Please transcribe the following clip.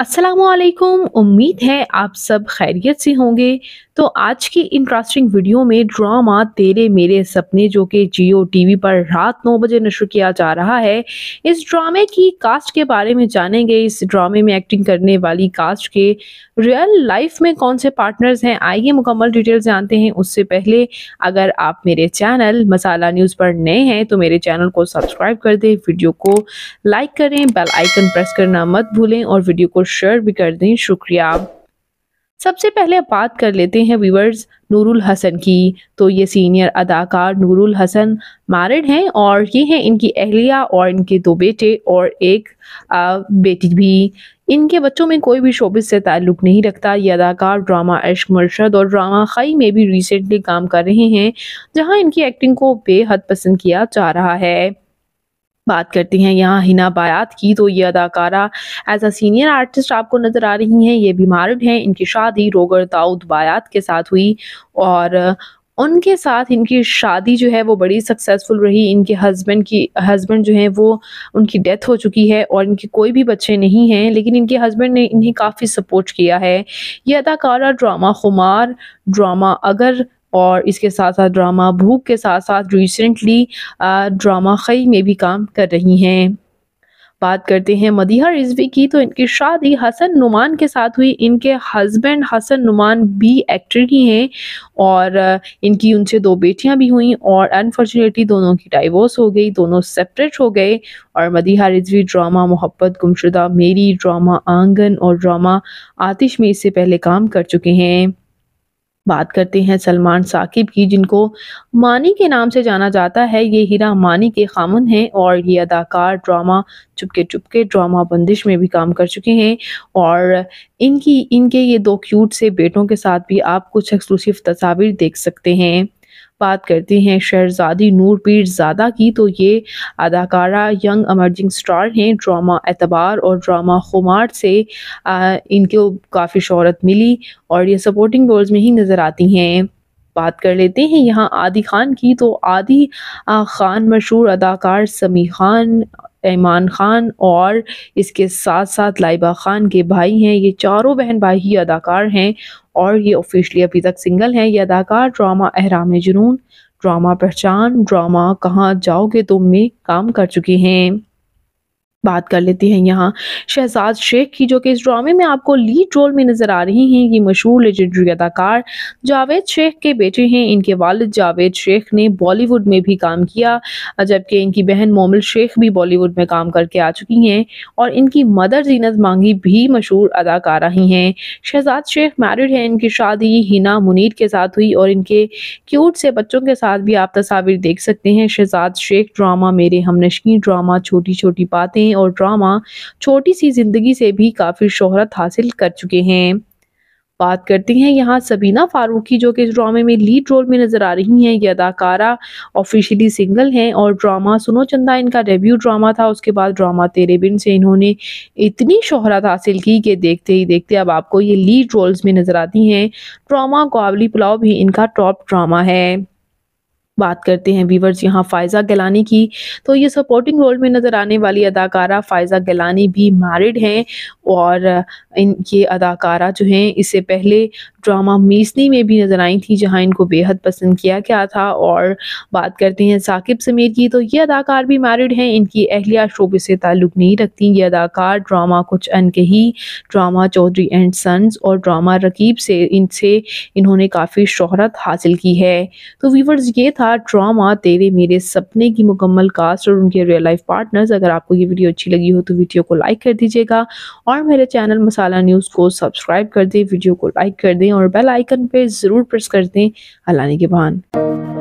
असलकुम उम्मीद है आप सब खैरियत से होंगे तो आज की इंटरेस्टिंग वीडियो में ड्रामा तेरे मेरे सपने जो कि जियो टीवी पर रात नौ बजे नशर किया जा रहा है इस ड्रामे की कास्ट के बारे में जानेंगे इस ड्रामे में एक्टिंग करने वाली कास्ट के रियल लाइफ में कौन से पार्टनर्स हैं आइए मुकम्मल डिटेल्स जानते हैं उससे पहले अगर आप मेरे चैनल मसाला न्यूज़ पर नए हैं तो मेरे चैनल को सब्सक्राइब कर दें वीडियो को लाइक करें बेल आइकन प्रेस करना मत भूलें और वीडियो को शेयर भी कर दें शुक्रिया सबसे पहले बात कर लेते हैं व्यूवर्स नूरुल हसन की तो ये सीनियर अदाकार नूरुल हसन मारिड हैं और ये हैं इनकी अहलिया और इनके दो बेटे और एक बेटी भी इनके बच्चों में कोई भी शोबिस से ताल्लुक़ नहीं रखता ये अदाकार ड्रामा इश्क मरशद और ड्रामा खई में भी रिसेंटली काम कर रहे हैं जहां इनकी एक्टिंग को बेहद पसंद किया जा रहा है बात करते हैं यहाँ हिना बायात की तो ये अदाकारा एज अ सीनियर आर्टिस्ट आपको नज़र आ रही हैं ये भी मार्ड हैं इनकी शादी रोगर दाऊद बायात के साथ हुई और उनके साथ इनकी शादी जो है वो बड़ी सक्सेसफुल रही इनके हस्बैंड की हस्बैंड जो है वो उनकी डेथ हो चुकी है और इनके कोई भी बच्चे नहीं हैं लेकिन इनके हस्बैंड ने इन्हें काफ़ी सपोर्ट किया है ये अदाकारा ड्रामा खुमार ड्रामा अगर और इसके साथ साथ ड्रामा भूख के साथ साथ रिसेंटली ड्रामा खई में भी काम कर रही हैं बात करते हैं मदीहा रिजवी की तो इनकी शादी हसन नुमान के साथ हुई इनके हस्बैंड हसन नुमान भी एक्टर ही हैं और इनकी उनसे दो बेटियां भी हुई और अनफॉर्चुनेटली दोनों की डाइवोर्स हो गई दोनों सेपरेट हो गए और मदीहा रिजवी ड्रामा मोहब्बत गुमशुदा मेरी ड्रामा आंगन और ड्रामा आतिश में इससे पहले काम कर चुके हैं बात करते हैं सलमान साकिब की जिनको मानी के नाम से जाना जाता है ये हीरा मानी के खामन हैं और ये अदाकार ड्रामा चुपके चुपके ड्रामा बंदिश में भी काम कर चुके हैं और इनकी इनके ये दो क्यूट से बेटों के साथ भी आप कुछ एक्सक्लूसिव तस्वीर देख सकते हैं बात करते हैं शहजादी नूर पीर ज़्यादा की तो ये अदाकारा यंग अमर्जिंग स्टार हैं ड्रामा एतबार और ड्रामा खुमार से आ, इनको काफ़ी शहरत मिली और ये सपोर्टिंग रोल्स में ही नज़र आती हैं बात कर लेते हैं यहाँ आदि खान की तो आदि खान मशहूर अदाकार समी खान ऐमान खान और इसके साथ साथ लाइबा खान के भाई हैं ये चारों बहन भाई ही अदाकार हैं और ये ऑफिशली अभी तक सिंगल हैं ये अदाकार ड्रामा अहराम जुनून ड्रामा पहचान ड्रामा कहाँ जाओगे तुम में काम कर चुके हैं बात कर लेते हैं यहाँ शहजाद शेख की जो कि इस ड्रामे में आपको लीड रोल में नज़र आ रही हैं ये मशहूर लेजेंडरी अदाकार जावेद शेख के बेटे हैं इनके वालिद जावेद शेख ने बॉलीवुड में भी काम किया जबकि इनकी बहन मोमिल शेख भी बॉलीवुड में काम करके आ चुकी हैं और इनकी मदर जीनत मांगी भी मशहूर अदाकारा ही हैं शहजाद शेख मैरिड हैं इनकी शादी हिना मुनीर के साथ हुई और इनके क्यूट से बच्चों के साथ भी आप तस्वीर देख सकते हैं शहजाद शेख ड्रामा मेरे हमनशी ड्रामा छोटी छोटी बातें फिल्में और ड्रामा छोटी सी जिंदगी से भी काफ़ी शोहरत हासिल कर चुके हैं बात करती हैं यहाँ सबीना फारूकी जो कि इस ड्रामे में लीड रोल में नजर आ रही हैं ये अदाकारा ऑफिशियली सिंगल हैं और ड्रामा सुनो चंदा इनका डेब्यू ड्रामा था उसके बाद ड्रामा तेरे बिन से इन्होंने इतनी शोहरत हासिल की कि देखते ही देखते अब आपको ये लीड रोल्स में नजर आती हैं ड्रामा ग्वावली पुलाव भी इनका टॉप ड्रामा है बात करते हैं वीवर्स यहाँ फ़ायज़ा गलानी की तो ये सपोर्टिंग रोल में नज़र आने वाली अदाकारा फ़ायज़ा गलानी भी मैरिड हैं और इन ये अदाकारा जो हैं इससे पहले ड्रामा मीसनी में भी नज़र आई थी जहाँ इनको बेहद पसंद किया गया था और बात करते हैं साकिब समीर की तो ये अदाकार भी मैरिड हैं इनकी अहलिया शोबे से ताल्लुक़ नहीं रखती ये अदाकार drama Kuch Ankahi drama Chaudhry and sons और ड्रामा रकीब से इनसे इन्होंने काफ़ी शहरत हासिल की है तो वीवर्स ये था था ड्रामा तेरे मेरे सपने की मुकम्मल कास्ट और उनके रियल लाइफ पार्टनर्स अगर आपको ये वीडियो अच्छी लगी हो तो वीडियो को लाइक कर दीजिएगा और मेरे चैनल मसाला न्यूज़ को सब्सक्राइब कर दें वीडियो को लाइक कर दें और बेल आइकन पर ज़रूर प्रेस कर दें अलानी के बहान